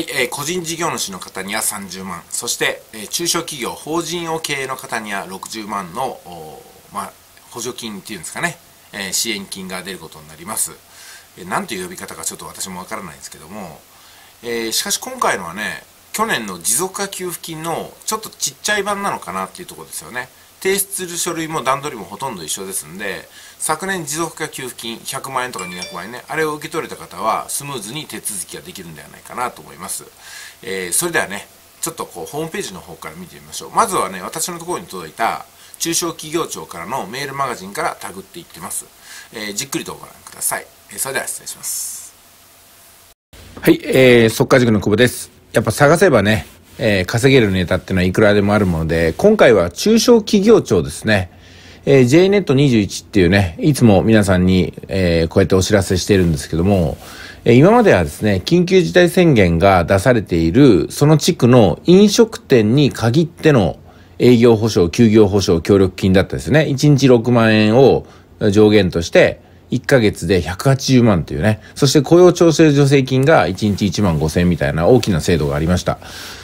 はい、えー、個人事業主の方には30万、そして、えー、中小企業、法人を経営の方には60万の、まあ、補助金っていうんですかね、えー、支援金が出ることになります。えー、という呼び方かちょっと私もわからないんですけども、えー、しかし今回のはね、去年の持続化給付金のちょっとちっちゃい版なのかなっていうところですよね。提出する書類も段取りもほとんど一緒ですんで、昨年持続化給付金100万円とか200万円ね、あれを受け取れた方はスムーズに手続きができるんではないかなと思います。えー、それではね、ちょっとこうホームページの方から見てみましょう。まずはね、私のところに届いた中小企業庁からのメールマガジンからタグっていってます。えー、じっくりとご覧ください。えー、それでは失礼します。はい、えー、速稼塾の久保です。やっぱ探せばね、えー、稼げるネタっていうのはいくらでもあるもので、今回は中小企業庁ですね。えー、JNET21 っていうね、いつも皆さんに、えー、こうやってお知らせしてるんですけども、えー、今まではですね、緊急事態宣言が出されている、その地区の飲食店に限っての営業保証、休業保証、協力金だったですね。1日6万円を上限として、1ヶ月で180万というね。そして雇用調整助成金が1日1万5千みたいな大きな制度がありました。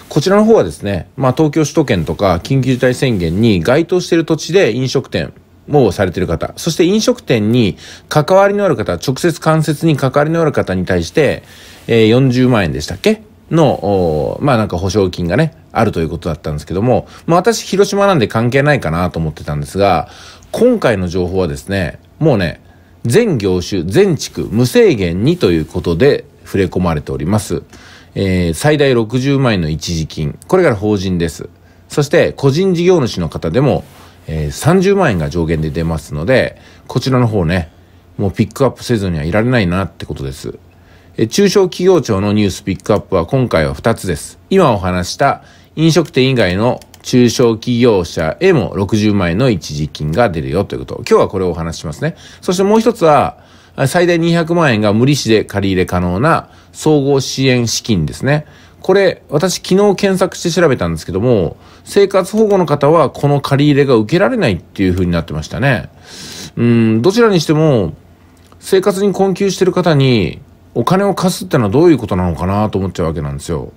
こちらの方はですね、まあ、東京首都圏とか緊急事態宣言に該当している土地で飲食店、もされてる方、そして飲食店に関わりのある方、直接間接に関わりのある方に対して、えー、40万円でしたっけの、まあなんか保証金がね、あるということだったんですけども、まあ私広島なんで関係ないかなと思ってたんですが、今回の情報はですね、もうね、全業種、全地区、無制限にということで触れ込まれております。えー、最大60万円の一時金。これから法人です。そして個人事業主の方でも、えー、30万円が上限で出ますので、こちらの方ね、もうピックアップせずにはいられないなってことです。え中小企業庁のニュースピックアップは今回は2つです。今お話した飲食店以外の中小企業者へも60万円の一時金が出るよということ。今日はこれをお話ししますね。そしてもう一つは、最大200万円が無利子で借り入れ可能な総合支援資金ですね。これ、私昨日検索して調べたんですけども、生活保護の方はこの借り入れが受けられないっていう風になってましたね。うん、どちらにしても、生活に困窮してる方にお金を貸すってのはどういうことなのかなと思っちゃうわけなんですよ。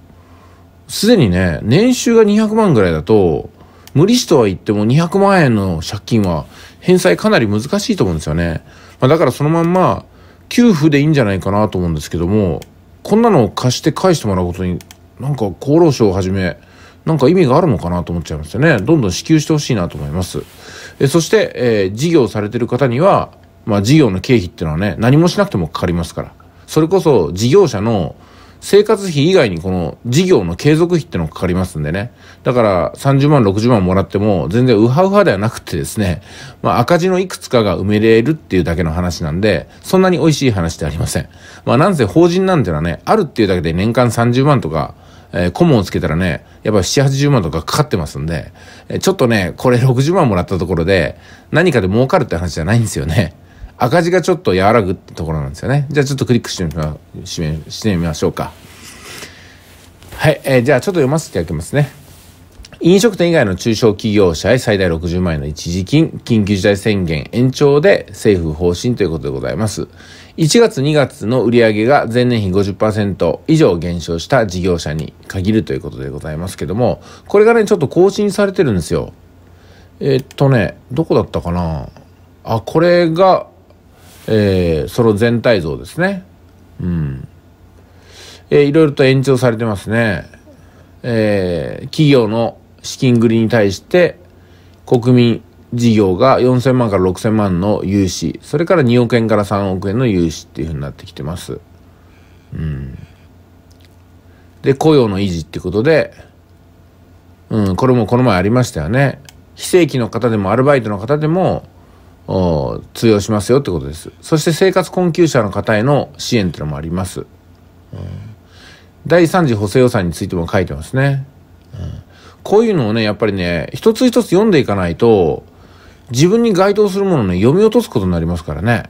すでにね、年収が200万ぐらいだと、無利子とは言っても200万円の借金は返済かなり難しいと思うんですよね。まあ、だからそのまんま、給付でいいんじゃないかなと思うんですけども、こんなのを貸して返してもらうことになんか厚労省をはじめなんか意味があるのかなと思っちゃいますよねどんどん支給してほしいなと思いますえそして、えー、事業されてる方にはまあ事業の経費っていうのはね何もしなくてもかかりますからそれこそ事業者の生活費以外にこの事業の継続費ってのがかかりますんでね。だから30万、60万もらっても全然ウハウハではなくてですね、まあ赤字のいくつかが埋めれるっていうだけの話なんで、そんなに美味しい話ではありません。まあなんせ法人なんてのはね、あるっていうだけで年間30万とか、えー、顧問をつけたらね、やっぱ7、80万とかかかってますんで、えー、ちょっとね、これ60万もらったところで、何かで儲かるって話じゃないんですよね。赤字がちょっと和らぐってところなんですよね。じゃあちょっとクリックしてみましみましょうか。はい、えー、じゃあちょっと読ませていただきますね。飲食店以外の中小企業者へ最大60万円の一時金、緊急事態宣言延長で政府方針ということでございます。1月2月の売上が前年比50%以上減少した事業者に限るということでございますけども、これがね、ちょっと更新されてるんですよ。えー、っとね、どこだったかなあ、これがえー、その全体像ですね。うん。えー、いろいろと延長されてますね。えー、企業の資金繰りに対して国民事業が4000万から6000万の融資、それから2億円から3億円の融資っていうふうになってきてます。うん。で、雇用の維持ってことで、うん、これもこの前ありましたよね。非正規の方でもアルバイトの方でも、通用しますよってことです。そして生活困窮者の方への支援っていうのもあります。うん、第3次補正予算についても書いてますね。うん、こういうのをね、やっぱりね、一つ一つ読んでいかないと、自分に該当するものをね、読み落とすことになりますからね。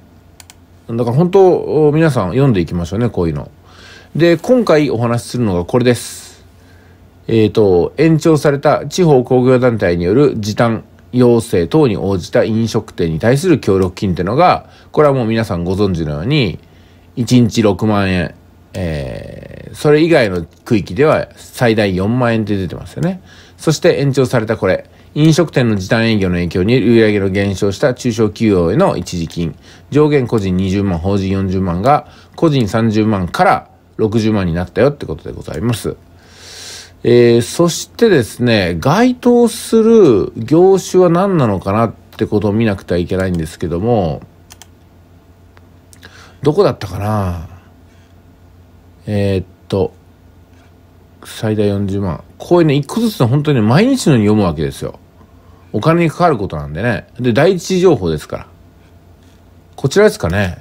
だから本当、皆さん読んでいきましょうね、こういうの。で、今回お話しするのがこれです。えっ、ー、と、延長された地方工業団体による時短要請等に応じた飲食店に対する協力金というのが、これはもう皆さんご存知のように、1日6万円、えー、それ以外の区域では最大4万円って出てますよね。そして延長されたこれ、飲食店の時短営業の影響に売り上げの減少した中小企業への一時金、上限個人20万、法人40万が個人30万から60万になったよってことでございます。えー、そしてですね、該当する業種は何なのかなってことを見なくてはいけないんですけども、どこだったかなえー、っと、最大40万。こういうね、一個ずつ本当に毎日のように読むわけですよ。お金にかかることなんでね。で、第一情報ですから。こちらですかね。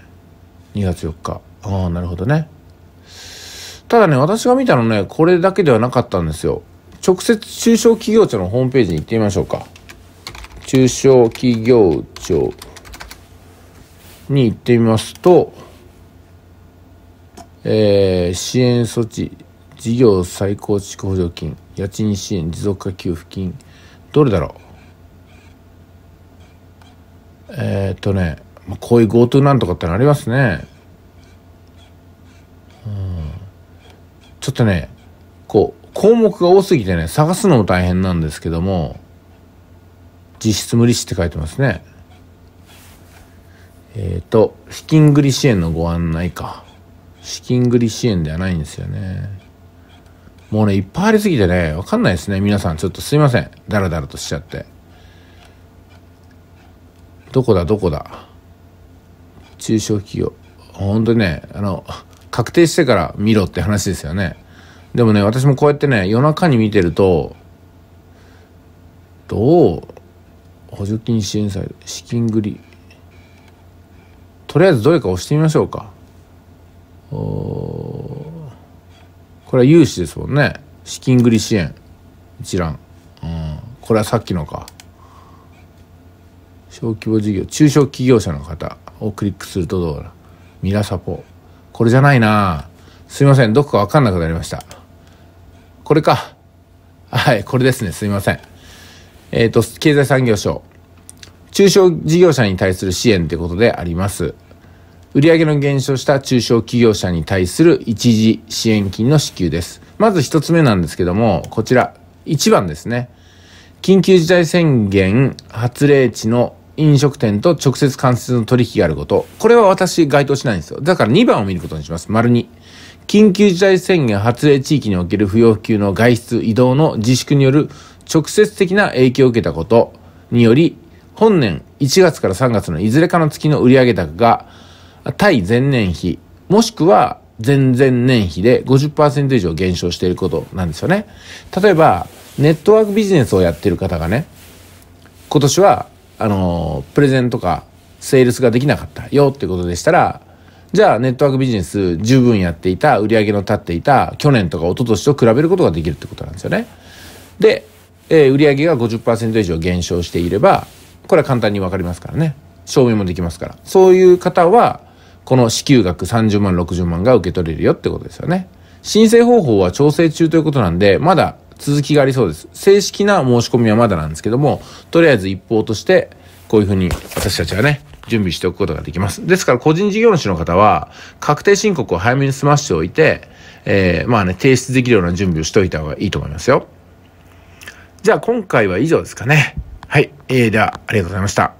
2月4日。ああ、なるほどね。ただね、私が見たのね、これだけではなかったんですよ。直接中小企業庁のホームページに行ってみましょうか。中小企業庁に行ってみますと、えー、支援措置、事業再構築補助金、家賃支援、持続化給付金、どれだろうえー、っとね、こういう GoTo なんとかってのありますね。ちょっとね、こう、項目が多すぎてね、探すのも大変なんですけども、実質無利子って書いてますね。えっ、ー、と、資金繰り支援のご案内か。資金繰り支援ではないんですよね。もうね、いっぱいありすぎてね、わかんないですね。皆さん、ちょっとすいません。だらだらとしちゃって。どこだ、どこだ。中小企業。ほんとね、あの、確定してから見ろって話ですよね。でもね、私もこうやってね、夜中に見てると、どう補助金支援サ資金繰り。とりあえずどれか押してみましょうか。おこれは融資ですもんね。資金繰り支援。一覧。うん。これはさっきのか。小規模事業、中小企業者の方をクリックするとどうだミラサポ。これじゃないなすいません。どこかわかんなくなりました。これか。はい、これですね。すいません。えっ、ー、と、経済産業省。中小事業者に対する支援ってことであります。売上の減少した中小企業者に対する一時支援金の支給です。まず一つ目なんですけども、こちら。1番ですね。緊急事態宣言発令地の飲食店と直接間接の取引があること。これは私該当しないんですよ。だから2番を見ることにします。丸2。緊急事態宣言発令地域における不要不急の外出、移動の自粛による直接的な影響を受けたことにより、本年1月から3月のいずれかの月の売上高が対前年比、もしくは前々年比で50%以上減少していることなんですよね。例えば、ネットワークビジネスをやってる方がね、今年はあのプレゼンとかセールスができなかったよってことでしたらじゃあネットワークビジネス十分やっていた売り上げの立っていた去年とか一昨年と比べることができるってことなんですよね。で、えー、売上が50%以上減少していればこれは簡単に分かりますからね証明もできますからそういう方はこの支給額30万60万が受け取れるよってことですよね。申請方法は調整中ということなんでまだ続きがありそうです。正式な申し込みはまだなんですけども、とりあえず一方として、こういうふうに私たちはね、準備しておくことができます。ですから、個人事業主の方は、確定申告を早めに済ましておいて、えー、まあね、提出できるような準備をしておいた方がいいと思いますよ。じゃあ、今回は以上ですかね。はい。えー、では、ありがとうございました。